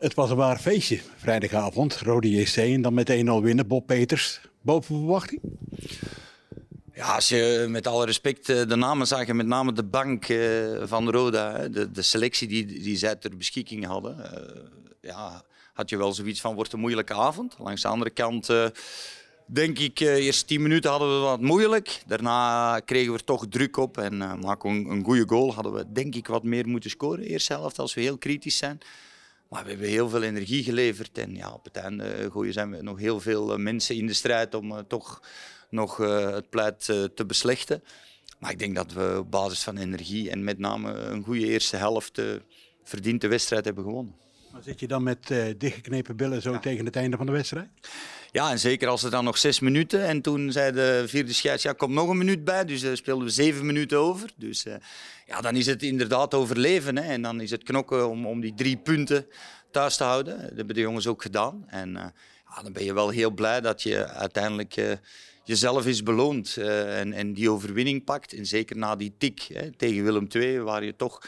Het was een waar feestje vrijdagavond. Rode JC en dan met 1-0 winnen. Bob Peters, boven verwachting? Ja, als je met alle respect eh, de namen zag en met name de bank eh, van Roda, de, de selectie die, die zij ter beschikking hadden, eh, ja, had je wel zoiets van wordt een moeilijke avond. Langs de andere kant denk ik, eerst 10 minuten hadden we wat moeilijk. Daarna kregen we er toch druk op en na een, een goede goal hadden we denk ik wat meer moeten scoren. eerst helft als we heel kritisch zijn. Maar we hebben heel veel energie geleverd. En ja, op het einde eh, gooien zijn we nog heel veel eh, mensen in de strijd om eh, toch nog het pleit te beslechten. Maar ik denk dat we op basis van energie en met name een goede eerste helft verdient de wedstrijd hebben gewonnen zit je dan met uh, dichtgeknepen billen zo tegen het einde van de wedstrijd? Ja, en zeker als er dan nog zes minuten. En toen zei de vierde scheids, ja, komt nog een minuut bij. Dus uh, speelden we zeven minuten over. Dus eh, ja, dan is het inderdaad overleven. Hè. En dan is het knokken om, om die drie punten thuis te houden. Dat hebben de jongens ook gedaan. En ja, dan ben je wel heel blij dat je uiteindelijk jezelf is beloond en, en, die overwinning pakt. En zeker na die tik hè, tegen Willem II, waar je toch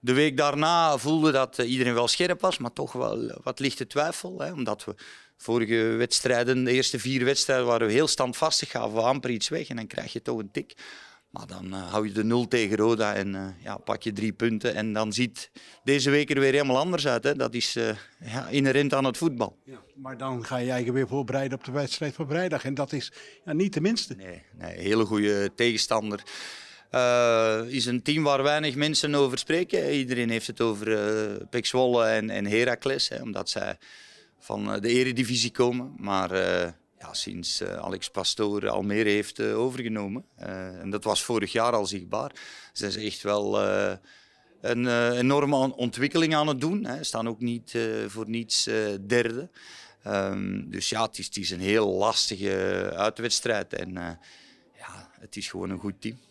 de week daarna voelde dat eh, iedereen wel scherp was, maar toch wel eh, wat lichte twijfel. Hè, omdat we vorige wedstrijden, de eerste vier wedstrijden, waren we heel standvastig, gaven we amper iets weg en dan krijg je toch een tik. Maar dan eh, hou je de nul tegen Roda en ja, pak je drie punten. En dan ziet deze week er weer helemaal anders uit. Hè. Dat is ja, inherent aan het voetbal. Ja, maar dan ga je eigenlijk weer voorbereiden op de wedstrijd van vrijdag. En dat is ja, niet de minste. Nee, nee hele goede tegenstander. Uh, is een team waar weinig mensen over spreken. Iedereen heeft het over uh, Pek Zwolle en, en Heracles, hè, omdat zij van eh, de eredivisie komen. Maar ja, sinds Alex Pastoor Almere heeft overgenomen, en dat was vorig jaar al zichtbaar, zijn ze echt wel een enorme ontwikkeling aan het doen. Ze Staan ook niet voor niets derde. Ehm, dus ja, het is, het is, een heel lastige uitwedstrijd. En ja, het is gewoon een goed team.